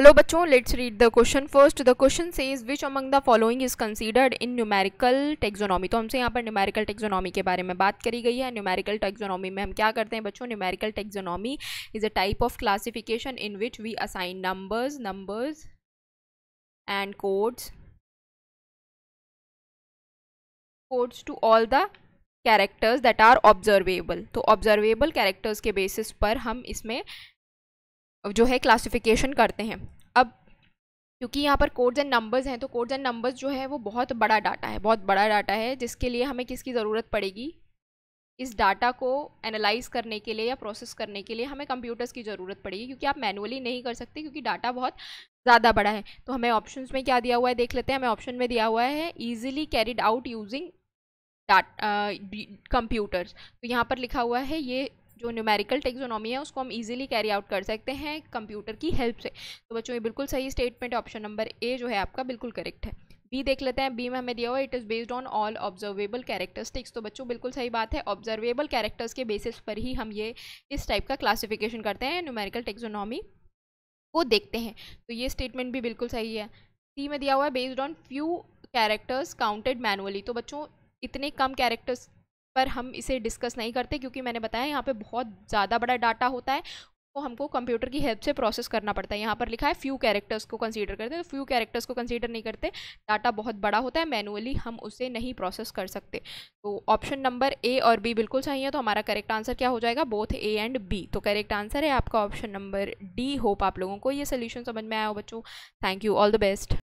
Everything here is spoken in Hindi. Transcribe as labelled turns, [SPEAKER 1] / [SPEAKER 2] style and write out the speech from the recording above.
[SPEAKER 1] हेलो बच्चों let's read the question first the question says which among the following is considered in numerical taxonomy तो हमसे यहाँ पर न्यूमेरिकल टेक्जोनॉमी के बारे में बात करी गई है न्यूमेरिकल टेक्सोनॉमी में हम क्या करते हैं बच्चों numerical taxonomy is a type of classification in which we assign numbers numbers and codes codes to all the characters that are observable तो ऑब्जर्वेबल कैरेक्टर्स के बेसिस पर हम इसमें जो है क्लासिफिकेशन करते हैं अब क्योंकि यहाँ पर कोड्स एंड नंबर्स हैं तो कोड्स एंड नंबर्स जो है वो बहुत बड़ा डाटा है बहुत बड़ा डाटा है जिसके लिए हमें किसकी ज़रूरत पड़ेगी इस डाटा को एनालाइज करने के लिए या प्रोसेस करने के लिए हमें कंप्यूटर्स की ज़रूरत पड़ेगी क्योंकि आप मैनुअली नहीं कर सकते क्योंकि डाटा बहुत ज़्यादा बड़ा है तो हमें ऑप्शन में क्या दिया हुआ है देख लेते हैं हमें ऑप्शन में दिया हुआ है easily carried out using computers तो यहाँ पर लिखा हुआ है ये जो न्यूमेरिकल टेक्सोनॉमी है उसको हम ईजिली कैरी आउट कर सकते हैं कंप्यूटर की हेल्प से तो बच्चों ये बिल्कुल सही स्टेटमेंट ऑप्शन नंबर ए जो है आपका बिल्कुल करेक्ट है बी देख लेते हैं बी में हमें दिया हुआ it is based on all observable characteristics तो बच्चों बिल्कुल सही बात है ऑब्जर्वेबल कैरेक्टर्स के बेसिस पर ही हम ये इस टाइप का क्लासिफिकेशन करते हैं न्यूमेरिकल टेक्सोनॉमी को देखते हैं तो ये स्टेटमेंट भी बिल्कुल सही है सी में दिया हुआ है based on few characters counted manually तो बच्चों इतने कम कैरेक्टर्स पर हम इसे डिस्कस नहीं करते क्योंकि मैंने बताया यहाँ पे बहुत ज़्यादा बड़ा डाटा होता है को तो हमको कंप्यूटर की हेल्प से प्रोसेस करना पड़ता है यहाँ पर लिखा है फ्यू कैरेक्टर्स को कंसीडर करते हैं तो फ्यू कैरेक्टर्स को कंसीडर नहीं करते डाटा बहुत बड़ा होता है मैनुअली हम उसे नहीं प्रोसेस कर सकते तो ऑप्शन नंबर ए और बी बिल्कुल सही है तो हमारा करेक्ट आंसर क्या हो जाएगा बोथ ए एंड बी तो करेक्ट आंसर है आपका ऑप्शन नंबर डी होप आप लोगों को ये सोल्यूशन समझ में आया हो बच्चों thank you all the best